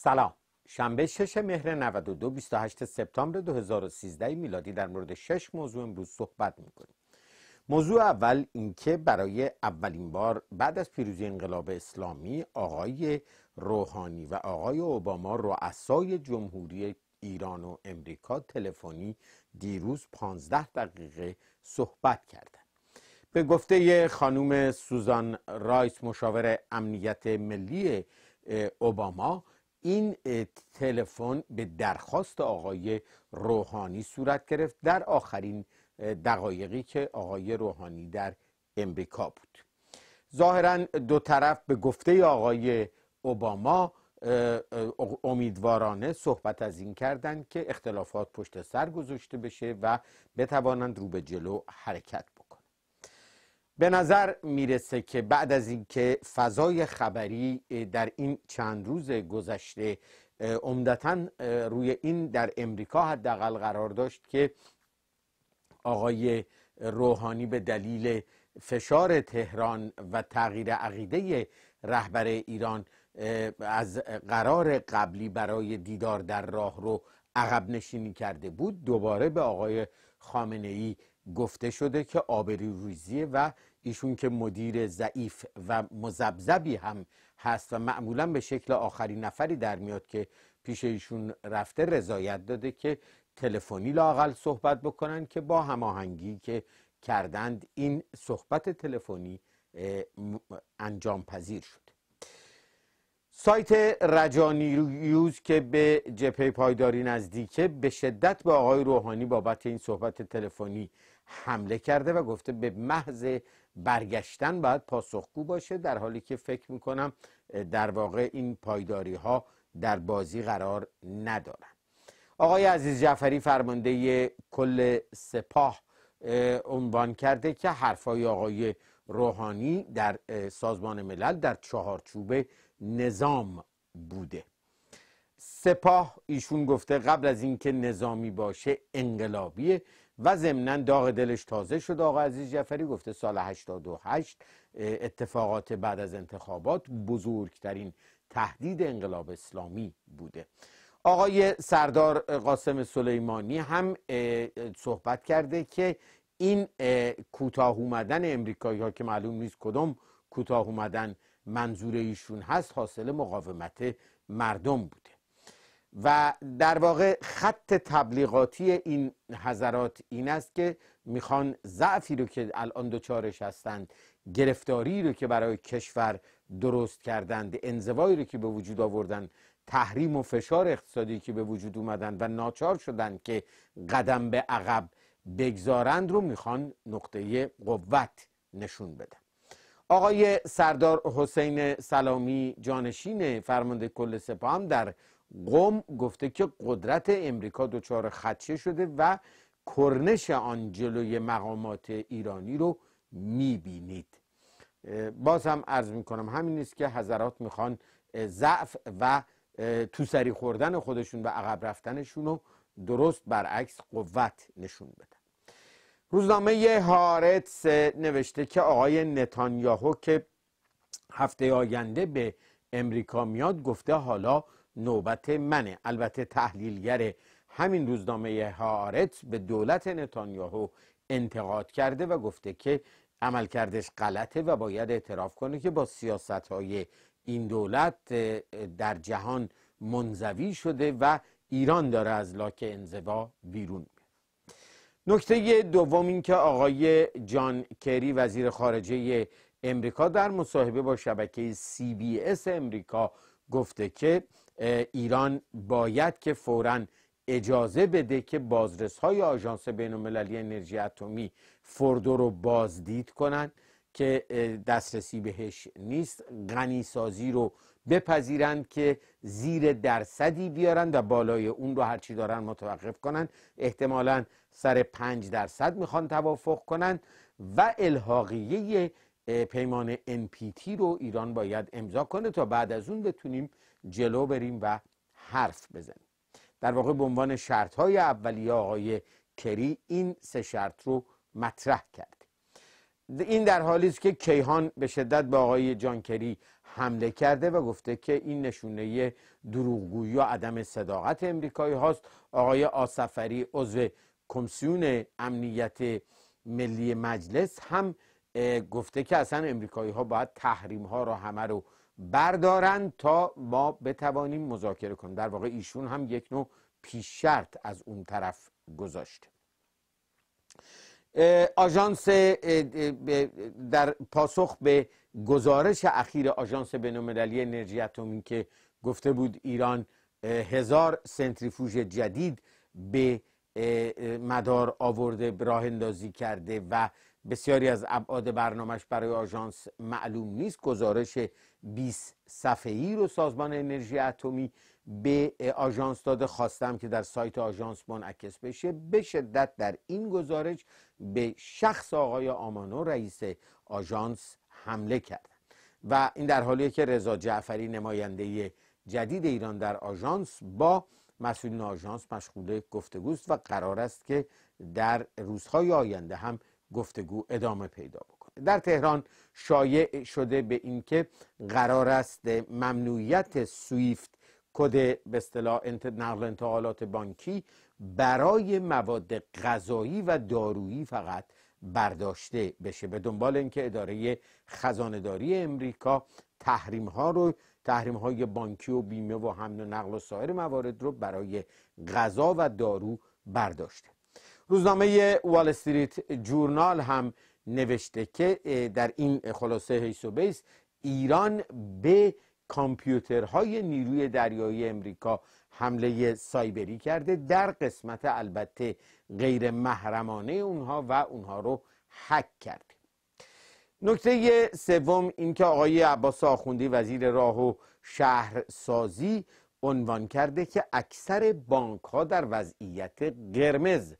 سلام شنبه 6 مهر 92 28 سپتامبر 2013 میلادی در مورد شش موضوع امروز صحبت میکنیم موضوع اول اینکه برای اولین بار بعد از پیروزی انقلاب اسلامی آقای روحانی و آقای اوباما رؤسای جمهوری ایران و امریکا تلفنی دیروز 15 دقیقه صحبت کردند به گفته خانوم سوزان رایس مشاور امنیت ملی اوباما این تلفن به درخواست آقای روحانی صورت گرفت در آخرین دقایقی که آقای روحانی در امریکا بود ظاهرا دو طرف به گفته آقای اوباما امیدوارانه صحبت از این کردند که اختلافات پشت سر گذاشته بشه و بتوانند رو به جلو حرکت به نظر میرسه که بعد از اینکه فضای خبری در این چند روز گذشته عمدتا روی این در امریکا حداقل قرار داشت که آقای روحانی به دلیل فشار تهران و تغییر عقیده رهبر ایران از قرار قبلی برای دیدار در راه رو عقب نشینی کرده بود دوباره به آقای خامنه ای گفته شده که آبری روزیه و ایشون که مدیر ضعیف و مزبزبی هم هست و معمولا به شکل آخرین نفری در میاد که پیش ایشون رفته رضایت داده که تلفنی لاقل صحبت بکنن که با هماهنگی که کردند این صحبت تلفنی انجام پذیر شد سایت رجا نیوز که به جپه پایداری نزدیکه به شدت به آقای روحانی بابت این صحبت تلفنی حمله کرده و گفته به محض برگشتن باید پاسخگو باشه در حالی که فکر میکنم در واقع این پایداری ها در بازی قرار ندارن آقای عزیز جعفری فرمانده کل سپاه عنوان کرده که حرفای آقای روحانی در سازمان ملل در چهارچوب نظام بوده سپاه ایشون گفته قبل از اینکه نظامی باشه انقلابیه و ضمنا داغ دلش تازه شد آقا عزیز جعفری گفته سال 88 اتفاقات بعد از انتخابات بزرگترین تهدید انقلاب اسلامی بوده آقای سردار قاسم سلیمانی هم صحبت کرده که این کوتاه اومدن امریکایی ها که معلوم نیست کدوم کوتاه اومدن منظور ایشون هست حاصل مقاومت مردم بوده و در واقع خط تبلیغاتی این حضرات این است که میخوان ضعفی رو که الان دوچارش هستند گرفتاری رو که برای کشور درست کردند انزوایی رو که به وجود آوردن تحریم و فشار اقتصادی که به وجود اومدن و ناچار شدند که قدم به عقب بگذارند رو میخوان نقطه قوت نشون بدن آقای سردار حسین سلامی جانشین فرمانده کل سپاه هم در قم گفته که قدرت امریکا دچار خدشه شده و کرنش آن جلوی مقامات ایرانی رو میبینید باز هم عرض میکنم همین است که حضرات میخوان ضعف و توسری خوردن خودشون و عقب رفتنشون رو درست برعکس قوت نشون بدن روزنامه هارتس نوشته که آقای نتانیاهو که هفته آینده به امریکا میاد گفته حالا نوبت منه البته تحلیلگر همین روزنامه هارتس به دولت نتانیاهو انتقاد کرده و گفته که عمل کردش غلطه و باید اعتراف کنه که با سیاست های این دولت در جهان منزوی شده و ایران داره از لاک انزوا بیرون نکته دوم این که آقای جان کری وزیر خارجه امریکا در مصاحبه با شبکه سی بی اس امریکا گفته که ایران باید که فورا اجازه بده که بازرس های آژانس بین انرژی اتمی فردو رو بازدید کنند که دسترسی بهش نیست غنی سازی رو بپذیرند که زیر درصدی بیارن و بالای اون رو هرچی دارن متوقف کنن احتمالا سر پنج درصد میخوان توافق کنن و الحاقیه پیمان NPT رو ایران باید امضا کنه تا بعد از اون بتونیم جلو بریم و حرف بزنیم در واقع به عنوان شرط های اولیه آقای کری این سه شرط رو مطرح کرد این در حالی است که کیهان به شدت به آقای جانکری حمله کرده و گفته که این نشونه دروغگویی و عدم صداقت امریکایی هاست آقای آسفری عضو کمیسیون امنیت ملی مجلس هم گفته که اصلا امریکایی ها باید تحریم ها را همه رو بردارن تا ما بتوانیم مذاکره کنیم در واقع ایشون هم یک نوع پیش شرط از اون طرف گذاشته آژانس در پاسخ به گزارش اخیر آژانس بینالمللی انرژی اتمی که گفته بود ایران هزار سنتریفوژ جدید به مدار آورده راه اندازی کرده و بسیاری از ابعاد برنامهش برای آژانس معلوم نیست گزارش 20 صفحه‌ای رو سازمان انرژی اتمی به آژانس داده خواستم که در سایت آژانس منعکس بشه به شدت در این گزارش به شخص آقای آمانو رئیس آژانس حمله کرد و این در حالی که رضا جعفری نماینده جدید ایران در آژانس با مسئولین آژانس مشغول گفتگوست و قرار است که در روزهای آینده هم گفتگو ادامه پیدا بکنه در تهران شایع شده به اینکه قرار است ممنوعیت سویفت کد به اصطلاح نقل انتقالات بانکی برای مواد غذایی و دارویی فقط برداشته بشه به دنبال اینکه اداره خزانداری امریکا تحریم ها رو تحریم های بانکی و بیمه و حمل و نقل و سایر موارد رو برای غذا و دارو برداشته روزنامه وال استریت جورنال هم نوشته که در این خلاصه هیسو ایران به کامپیوترهای نیروی دریایی امریکا حمله سایبری کرده در قسمت البته غیر محرمانه اونها و اونها رو حک کرده نکته سوم اینکه آقای عباس آخوندی وزیر راه و شهرسازی عنوان کرده که اکثر بانک ها در وضعیت قرمز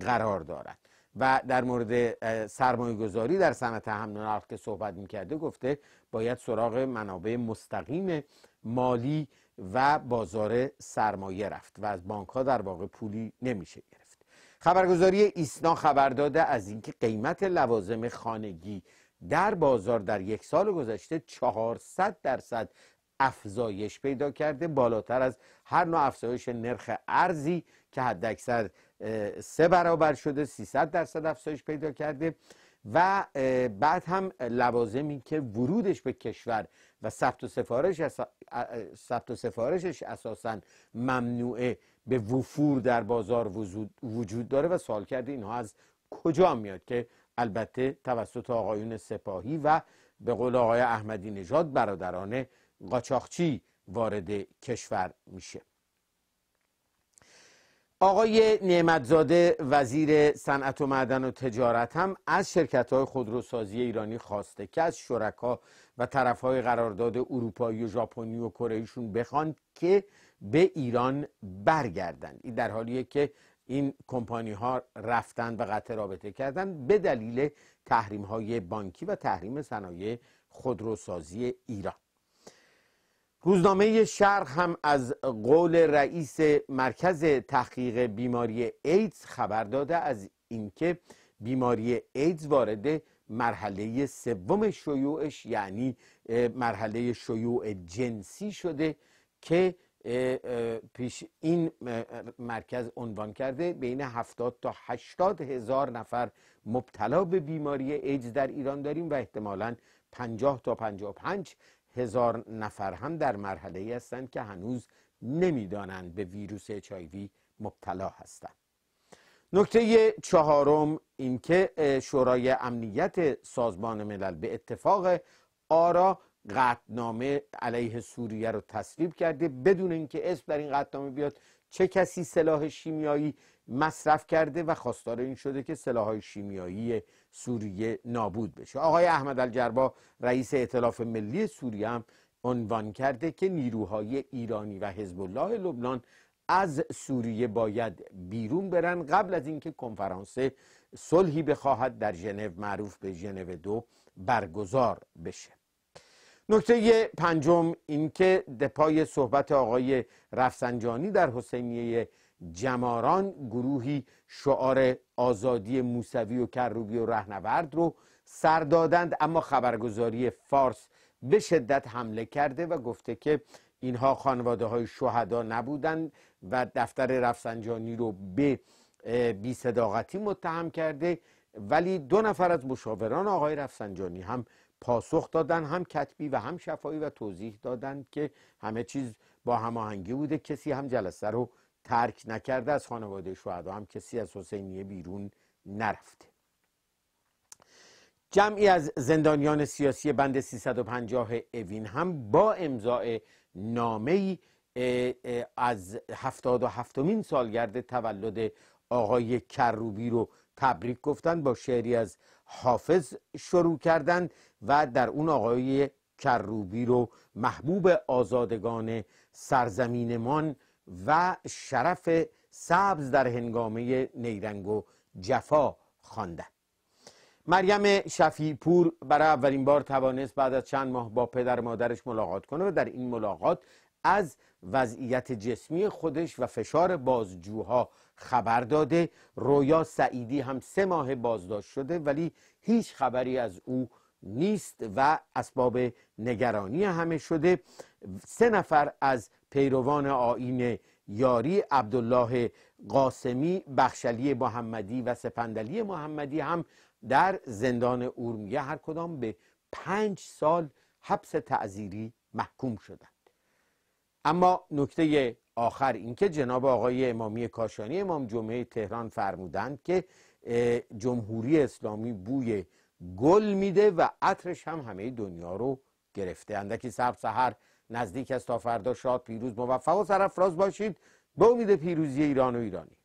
قرار دارند و در مورد سرمایه گذاری در صنعت حمل و که صحبت میکرده گفته باید سراغ منابع مستقیم مالی و بازار سرمایه رفت و از بانک ها در واقع پولی نمیشه گرفت خبرگزاری ایسنا خبر داده از اینکه قیمت لوازم خانگی در بازار در یک سال گذشته 400 درصد افزایش پیدا کرده بالاتر از هر نوع افزایش نرخ ارزی که حداکثر سه برابر شده 300 درصد افزایش پیدا کرده و بعد هم لوازمی که ورودش به کشور و ثبت و سفارش ثبت سفارشش اساسا ممنوعه به وفور در بازار وجود داره و سوال کرده اینها از کجا میاد که البته توسط آقایون سپاهی و به قول آقای احمدی نژاد برادران قاچاقچی وارد کشور میشه آقای نعمتزاده وزیر صنعت و معدن و تجارت هم از شرکت های خودروسازی ایرانی خواسته که از شرکا و طرف های قرارداد اروپایی و ژاپنی و کرهیشون بخواند که به ایران برگردند این در حالیه که این کمپانی ها رفتن و قطع رابطه کردن به دلیل تحریم های بانکی و تحریم صنایع خودروسازی ایران روزنامه شرق هم از قول رئیس مرکز تحقیق بیماری ایدز خبر داده از اینکه بیماری ایدز وارد مرحله سوم شیوعش یعنی مرحله شیوع جنسی شده که پیش این مرکز عنوان کرده بین 70 تا 80 هزار نفر مبتلا به بیماری ایدز در ایران داریم و احتمالاً 50 تا 55 هزار نفر هم در مرحله ای هستند که هنوز نمیدانند به ویروس چایوی مبتلا هستند نکته چهارم اینکه شورای امنیت سازمان ملل به اتفاق آرا قطنامه علیه سوریه رو تصویب کرده بدون اینکه اسم در این قطنامه بیاد چه کسی سلاح شیمیایی مصرف کرده و خواستار این شده که سلاحهای شیمیایی سوریه نابود بشه آقای احمد الجربا رئیس اطلاف ملی سوریه هم عنوان کرده که نیروهای ایرانی و حزب الله لبنان از سوریه باید بیرون برن قبل از اینکه کنفرانس صلحی بخواهد در ژنو معروف به ژنو دو برگزار بشه نکته پنجم اینکه دپای صحبت آقای رفسنجانی در حسینیه جماران گروهی شعار آزادی موسوی و کروبی و رهنورد رو سر دادند اما خبرگزاری فارس به شدت حمله کرده و گفته که اینها خانواده های شهدا نبودند و دفتر رفسنجانی رو به بی صداقتی متهم کرده ولی دو نفر از مشاوران آقای رفسنجانی هم پاسخ دادن هم کتبی و هم شفایی و توضیح دادن که همه چیز با هماهنگی بوده کسی هم جلسه رو ترک نکرده از خانواده شهدا هم کسی از حسینیه بیرون نرفته جمعی از زندانیان سیاسی بند 350 اوین هم با امضاع نامه از 77 مین سالگرد تولد آقای کروبی رو تبریک گفتن با شعری از حافظ شروع کردند و در اون آقای کروبی رو محبوب آزادگان سرزمینمان و شرف سبز در هنگامه نیرنگ و جفا خواندند مریم شفی پور برای اولین بار توانست بعد از چند ماه با پدر مادرش ملاقات کنه و در این ملاقات از وضعیت جسمی خودش و فشار بازجوها خبر داده رویا سعیدی هم سه ماه بازداشت شده ولی هیچ خبری از او نیست و اسباب نگرانی همه شده سه نفر از پیروان آین یاری عبدالله قاسمی بخشلی محمدی و سپندلی محمدی هم در زندان ارمیه هر کدام به پنج سال حبس تعذیری محکوم شدند اما نکته آخر اینکه جناب آقای امامی کاشانی امام جمعه تهران فرمودند که جمهوری اسلامی بوی گل میده و عطرش هم همه دنیا رو گرفته اندکی سب سهر نزدیک است تا فردا شاد پیروز موفق و سرافراز باشید به امید پیروزی ایران و ایرانی